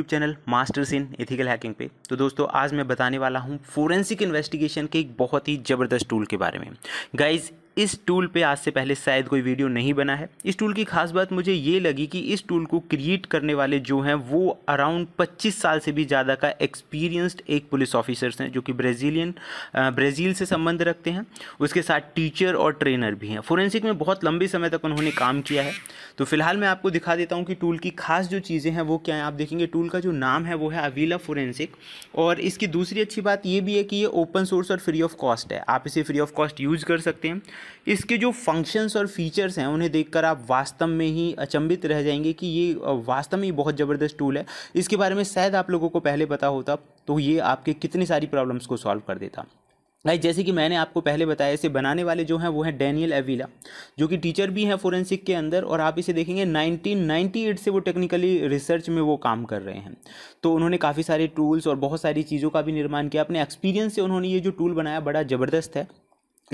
YouTube channel masters in ethical hacking पे तो दोस्तों आज मैं बताने वाला हूँ फोरेंसिक इन्वेस्टिगेशन के एक बहुत ही ज़बरदस्त टूल के बारे में गाइज इस टूल पे आज से पहले शायद कोई वीडियो नहीं बना है इस टूल की खास बात मुझे ये लगी कि इस टूल को क्रिएट करने वाले जो हैं वो अराउंड 25 साल से भी ज़्यादा का एक्सपीरियंस्ड एक पुलिस ऑफिसर्स हैं जो कि ब्राज़ीलियन ब्राज़ील से संबंध रखते हैं उसके साथ टीचर और ट्रेनर भी हैं फोरेंसिक में बहुत लंबे समय तक उन्होंने काम किया है तो फिलहाल मैं आपको दिखा देता हूँ कि टूल की खास जो चीज़ें हैं वो क्या हैं आप देखेंगे टूल का जो नाम है वो है अवीला फोरेंसिक और इसकी दूसरी अच्छी बात ये भी है कि ये ओपन सोर्स और फ्री ऑफ कॉस्ट है आप इसे फ्री ऑफ कॉस्ट यूज़ कर सकते हैं इसके जो फंक्शंस और फीचर्स हैं उन्हें देखकर आप वास्तव में ही अचंभित रह जाएंगे कि ये वास्तव में बहुत ज़बरदस्त टूल है इसके बारे में शायद आप लोगों को पहले पता होता तो ये आपके कितनी सारी प्रॉब्लम्स को सॉल्व कर देता भाई जैसे कि मैंने आपको पहले बताया इसे बनाने वाले जो हैं वो हैं डैनियल एविला जो कि टीचर भी हैं फोरेंसिक के अंदर और आप इसे देखेंगे 1998 से वो टेक्निकली रिसर्च में वो काम कर रहे हैं तो उन्होंने काफ़ी सारे टूल्स और बहुत सारी चीज़ों का भी निर्माण किया अपने एक्सपीरियंस से उन्होंने ये जो टूल बनाया बड़ा ज़बरदस्त है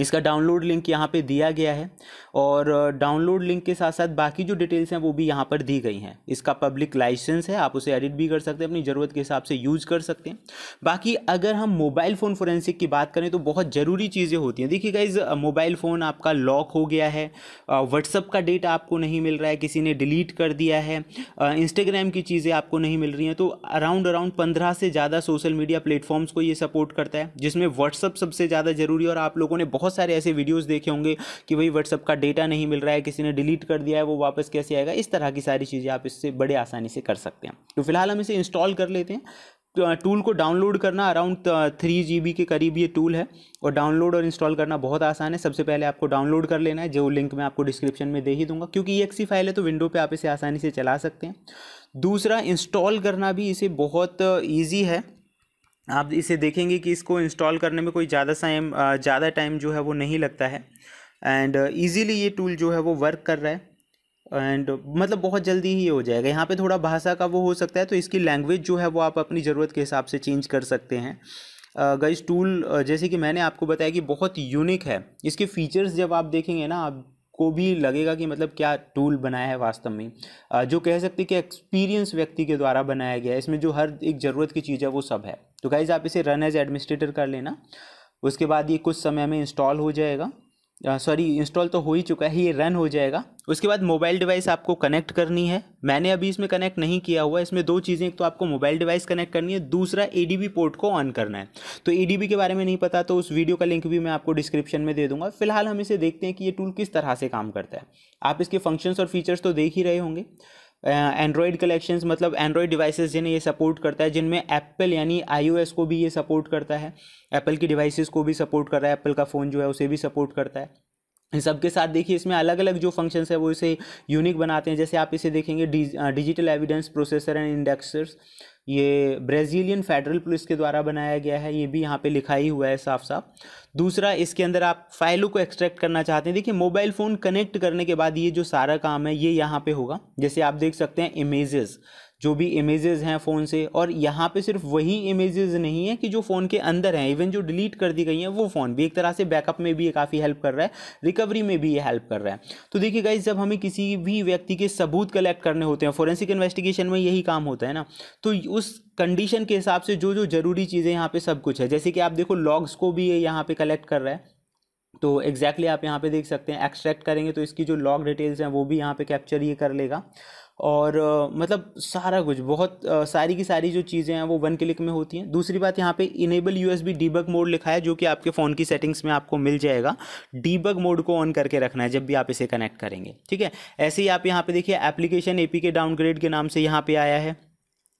इसका डाउनलोड लिंक यहाँ पे दिया गया है और डाउनलोड लिंक के साथ साथ बाकी जो डिटेल्स हैं वो भी यहाँ पर दी गई हैं इसका पब्लिक लाइसेंस है आप उसे एडिट भी कर सकते हैं अपनी ज़रूरत के हिसाब से यूज़ कर सकते हैं बाकी अगर हम मोबाइल फ़ोन फोरेंसिक की बात करें तो बहुत ज़रूरी चीज़ें होती हैं देखिए गाइज मोबाइल फ़ोन आपका लॉक हो गया है व्हाट्सअप का डेटा आपको नहीं मिल रहा है किसी ने डिलीट कर दिया है इंस्टाग्राम की चीज़ें आपको नहीं मिल रही हैं तो अराउंड अराउंड पंद्रह से ज़्यादा सोशल मीडिया प्लेटफॉर्म्स को ये सपोर्ट करता है जिसमें व्हाट्सअप सबसे ज़्यादा ज़रूरी और आप लोगों ने बहुत बहुत सारे ऐसे वीडियोज़ देखे होंगे कि भाई व्हाट्सअप का डेटा नहीं मिल रहा है किसी ने डिलीट कर दिया है वो वापस कैसे आएगा इस तरह की सारी चीज़ें आप इससे बड़े आसानी से कर सकते हैं तो फिलहाल हम इसे इंस्टॉल कर लेते हैं टूल तो, को डाउनलोड करना अराउंड थ्री जी के करीब ये टूल है और डाउनलोड और इंस्टॉल करना बहुत आसान है सबसे पहले आपको डाउनलोड कर लेना है जो लिंक मैं आपको डिस्क्रिप्शन में दे ही दूंगा क्योंकि ये एक्सी फाइल है तो विंडो पे आप इसे आसानी से चला सकते हैं दूसरा इंस्टॉल करना भी इसे बहुत ईजी है आप इसे देखेंगे कि इसको इंस्टॉल करने में कोई ज़्यादा टाइम ज़्यादा टाइम जो है वो नहीं लगता है एंड ईजीली ये टूल जो है वो वर्क कर रहा है एंड मतलब बहुत जल्दी ही ये हो जाएगा यहाँ पे थोड़ा भाषा का वो हो सकता है तो इसकी लैंग्वेज जो है वो आप अपनी ज़रूरत के हिसाब से चेंज कर सकते हैं गई टूल जैसे कि मैंने आपको बताया कि बहुत यूनिक है इसके फीचर्स जब आप देखेंगे ना आप को भी लगेगा कि मतलब क्या टूल बनाया है वास्तव में जो कह सकते कि एक्सपीरियंस व्यक्ति के द्वारा बनाया गया है इसमें जो हर एक ज़रूरत की चीज़ है वो सब है तो गाइज आप इसे रन एज एडमिनिस्ट्रेटर कर लेना उसके बाद ये कुछ समय में इंस्टॉल हो जाएगा सॉरी इंस्टॉल तो हो ही चुका है ये रन हो जाएगा उसके बाद मोबाइल डिवाइस आपको कनेक्ट करनी है मैंने अभी इसमें कनेक्ट नहीं किया हुआ इसमें दो चीज़ें एक तो आपको मोबाइल डिवाइस कनेक्ट करनी है दूसरा ए पोर्ट को ऑन करना है तो ए के बारे में नहीं पता तो उस वीडियो का लिंक भी मैं आपको डिस्क्रिप्शन में दे दूंगा फिलहाल हम इसे देखते हैं कि ये टूल किस तरह से काम करता है आप इसके फंक्शंस और फीचर्स तो देख ही रहे होंगे एंड्रॉयड कलेक्शंस मतलब एंड्रॉयड डिवाइसेज जिन्हें ये सपोर्ट करता है जिनमें एप्पल यानी आईओएस को भी ये सपोर्ट करता है एप्पल की डिवाइसेस को भी सपोर्ट कर रहा है एप्पल का फ़ोन जो है उसे भी सपोर्ट करता है सबके साथ देखिए इसमें अलग अलग जो फंक्शंस है वो इसे यूनिक बनाते हैं जैसे आप इसे देखेंगे digital evidence processor and indexers ये ब्राज़ीलियन फेडरल पुलिस के द्वारा बनाया गया है ये भी यहाँ पे लिखा ही हुआ है साफ साफ दूसरा इसके अंदर आप फाइलों को एक्सट्रैक्ट करना चाहते हैं देखिए मोबाइल फ़ोन कनेक्ट करने के बाद ये जो सारा काम है ये यहाँ पे होगा जैसे आप देख सकते हैं इमेजेस जो भी इमेजेस हैं फ़ोन से और यहाँ पे सिर्फ वही इमेजेस नहीं है कि जो फ़ोन के अंदर हैं इवन जो डिलीट कर दी गई हैं वो फ़ोन भी एक तरह से बैकअप में भी ये काफ़ी हेल्प कर रहा है रिकवरी में भी ये हेल्प कर रहा है तो देखिए गाइज जब हमें किसी भी व्यक्ति के सबूत कलेक्ट करने होते हैं फोरेंसिक इन्वेस्टिगेशन में यही काम होता है ना तो उस कंडीशन के हिसाब से जो जो ज़रूरी चीज़ें यहाँ पर सब कुछ है जैसे कि आप देखो लॉग्स को भी ये यहाँ पर कलेक्ट कर रहा है तो एग्जैक्टली exactly आप यहाँ पे देख सकते हैं एक्सट्रैक्ट करेंगे तो इसकी जो लॉग डिटेल्स हैं वो भी यहाँ पे कैप्चर ये कर लेगा और आ, मतलब सारा कुछ बहुत आ, सारी की सारी जो चीज़ें हैं वो वन क्लिक में होती हैं दूसरी बात यहाँ पे enable U S B debug mode लिखा है जो कि आपके फ़ोन की सेटिंग्स में आपको मिल जाएगा डीबग मोड को ऑन करके रखना है जब भी आप इसे कनेक्ट करेंगे ठीक है ऐसे ही आप यहाँ पे देखिए application A P K downgrade के नाम से यहाँ पर आया है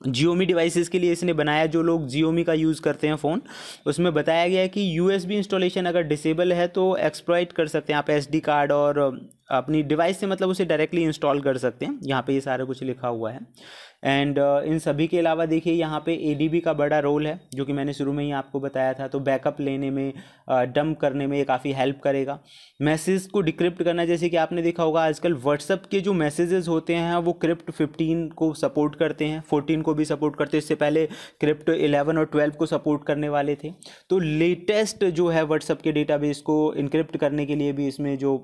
जियोमी डिवाइसेस के लिए इसने बनाया जो लोग जियोमी का यूज़ करते हैं फ़ोन उसमें बताया गया है कि यूएसबी इंस्टॉलेशन अगर डिसेबल है तो एक्सप्लॉइट कर सकते हैं आप एसडी कार्ड और अपनी डिवाइस से मतलब उसे डायरेक्टली इंस्टॉल कर सकते हैं यहाँ पे ये सारा कुछ लिखा हुआ है एंड uh, इन सभी के अलावा देखिए यहाँ पे ए का बड़ा रोल है जो कि मैंने शुरू में ही आपको बताया था तो बैकअप लेने में डंप uh, करने में ये काफ़ी हेल्प करेगा मैसेज को डिक्रिप्ट करना जैसे कि आपने देखा होगा आजकल व्हाट्सअप के जो मैसेजेस होते हैं वो क्रिप्ट फिफ्टीन को सपोर्ट करते हैं फोर्टीन को भी सपोर्ट करते हैं इससे पहले क्रिप्ट इलेवन और ट्वेल्व को सपोर्ट करने वाले थे तो लेटेस्ट जो है व्हाट्सअप के डेटाबेस को इनक्रिप्ट करने के लिए भी इसमें जो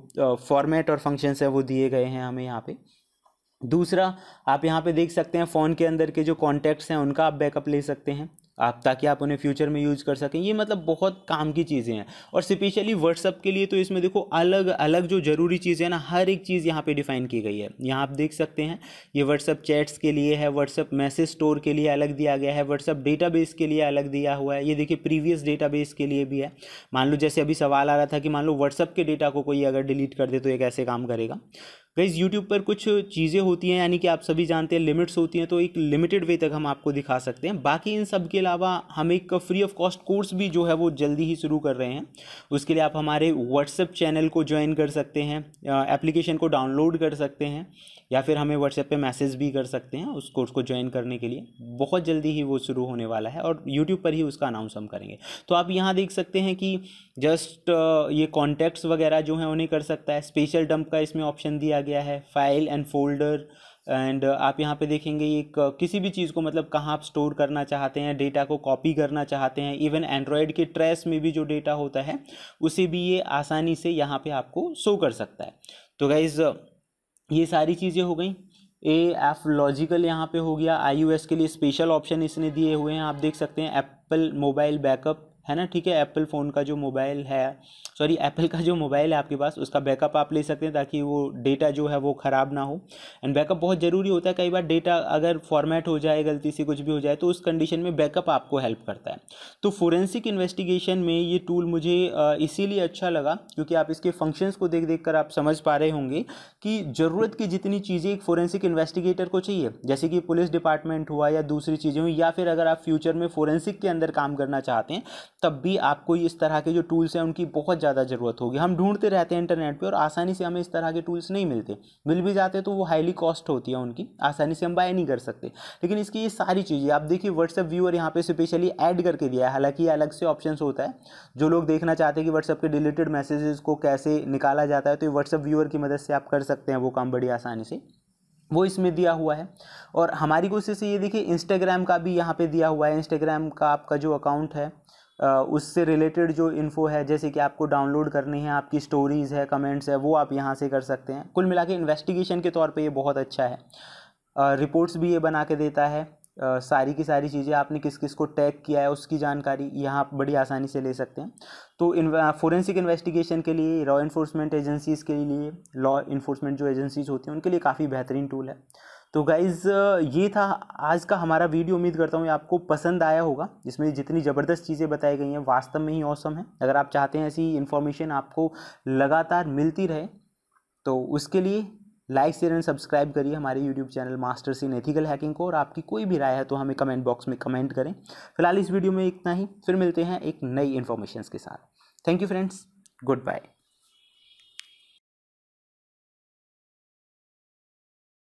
फॉर्मेट uh, फॉर्मेट और फंक्शंस है वो दिए गए हैं हमें यहाँ पे दूसरा आप यहाँ पे देख सकते हैं फ़ोन के अंदर के जो कॉन्टैक्ट्स हैं उनका आप बैकअप ले सकते हैं आप ताकि आप उन्हें फ्यूचर में यूज़ कर सकें ये मतलब बहुत काम की चीज़ें हैं और स्पेशली व्हाट्सअप के लिए तो इसमें देखो अलग अलग जो ज़रूरी चीज़ें हैं ना हर एक चीज़ यहाँ पर डिफ़ाइन की गई है यहाँ आप देख सकते हैं ये व्हाट्सअप चैट्स के लिए है व्हाट्सअप मैसेज स्टोर के लिए अलग दिया गया है व्हाट्सअप डेटा के लिए अलग दिया हुआ है ये देखिए प्रीवियस डेटा के लिए भी है मान लो जैसे अभी सवाल आ रहा था कि मान लो व्हाट्सअप के डेटा को कोई अगर डिलीट कर दे तो ये कैसे काम करेगा गाइज़ यूट्यूब पर कुछ चीज़ें होती हैं यानी कि आप सभी जानते हैं लिमिट्स होती हैं तो एक लिमिटेड वे तक हम आपको दिखा सकते हैं बाकी इन सब के अलावा हम एक फ्री ऑफ कॉस्ट कोर्स भी जो है वो जल्दी ही शुरू कर रहे हैं उसके लिए आप हमारे व्हाट्सएप चैनल को ज्वाइन कर सकते हैं एप्लीकेशन को डाउनलोड कर सकते हैं या फिर हमें व्हाट्सएप पे मैसेज भी कर सकते हैं उस कोर्स को ज्वाइन करने के लिए बहुत जल्दी ही वो शुरू होने वाला है और यूट्यूब पर ही उसका अनाउंस हम करेंगे तो आप यहाँ देख सकते हैं कि जस्ट ये कॉन्टैक्ट्स वगैरह जो हैं उन्हें कर सकता है स्पेशल डंप का इसमें ऑप्शन दिया दिया गया है फाइल एंड फोल्डर एंड आप यहाँ पे देखेंगे ये किसी भी चीज़ को मतलब कहाँ आप स्टोर करना चाहते हैं डेटा को कॉपी करना चाहते हैं इवन एंड्रॉयड के ट्रेस में भी जो डेटा होता है उसे भी ये आसानी से यहाँ पे आपको शो कर सकता है तो गाइज़ uh, ये सारी चीज़ें हो गई ए एफ लॉजिकल यहाँ पे हो गया आई के लिए स्पेशल ऑप्शन इसने दिए हुए हैं आप देख सकते हैं एप्पल मोबाइल बैकअप है ना ठीक है एप्पल फ़ोन का जो मोबाइल है सॉरी एप्पल का जो मोबाइल है आपके पास उसका बैकअप आप ले सकते हैं ताकि वो डेटा जो है वो ख़राब ना हो एंड बैकअप बहुत ज़रूरी होता है कई बार डेटा अगर फॉर्मेट हो जाए गलती से कुछ भी हो जाए तो उस कंडीशन में बैकअप आपको हेल्प करता है तो फोरेंसिक इन्वेस्टिगेशन में ये टूल मुझे इसीलिए अच्छा लगा क्योंकि आप इसके फंक्शंस को देख देख कर आप समझ पा रहे होंगे कि ज़रूरत की जितनी चीज़ें एक फोरेंसिक इन्वेस्टिगेटर को चाहिए जैसे कि पुलिस डिपार्टमेंट हुआ या दूसरी चीज़ें हुई या फिर अगर आप फ्यूचर में फोरेंसिक के अंदर काम करना चाहते हैं तब भी आपको इस तरह के जो टूल्स हैं उनकी बहुत ज़्यादा ज़रूरत होगी हम ढूंढते रहते हैं इंटरनेट पर और आसानी से हमें इस तरह के टूल्स नहीं मिलते मिल भी जाते तो वो हाईली कॉस्ट होती है उनकी आसानी से हम बाय नहीं कर सकते लेकिन इसकी ये सारी चीज़ें आप देखिए व्हाट्सअप व्यूअर यहाँ पे स्पेशली ऐड करके दिया है हालांकि अलग से ऑप्शन होता है जो लोग देखना चाहते हैं कि व्हाट्सअप के डिलीटेड मैसेजेस को कैसे निकाला जाता है तो ये व्हाट्सअप व्यूअर की मदद से आप कर सकते हैं वो काम बड़ी आसानी से वो इसमें दिया हुआ है और हमारी कोशिश ये देखिए इंस्टाग्राम का भी यहाँ पे दिया हुआ है इंस्टाग्राम का आपका जो अकाउंट है उससे रिलेटेड जो इन्फो है जैसे कि आपको डाउनलोड करनी है आपकी स्टोरीज़ है कमेंट्स है वो आप यहाँ से कर सकते हैं कुल मिला के इन्वेस्टिगेशन के तौर पर ये बहुत अच्छा है रिपोर्ट्स भी ये बना के देता है Uh, सारी की सारी चीज़ें आपने किस किस को टैग किया है उसकी जानकारी यहाँ आप बड़ी आसानी से ले सकते हैं तो इन फोरेंसिक इन्वेस्टिगेशन के लिए लॉ इन्फोर्समेंट एजेंसीज़ के लिए लॉ इन्फोर्समेंट जो एजेंसीज़ होती हैं उनके लिए काफ़ी बेहतरीन टूल है तो गाइज़ ये था आज का हमारा वीडियो उम्मीद करता हूँ ये आपको पसंद आया होगा जिसमें जितनी ज़बरदस्त चीज़ें बताई गई हैं वास्तव में ही औसम है अगर आप चाहते हैं ऐसी इन्फॉर्मेशन आपको लगातार मिलती रहे तो उसके लिए लाइक शेयर एंड सब्सक्राइब करिए हमारे YouTube channel masters in ethical hacking को और आपकी कोई भी राय है तो हमें कमेंट बॉक्स में कमेंट करें फिलहाल इस वीडियो में इतना ही फिर मिलते हैं एक नई इन्फॉर्मेशन के साथ thank you friends good bye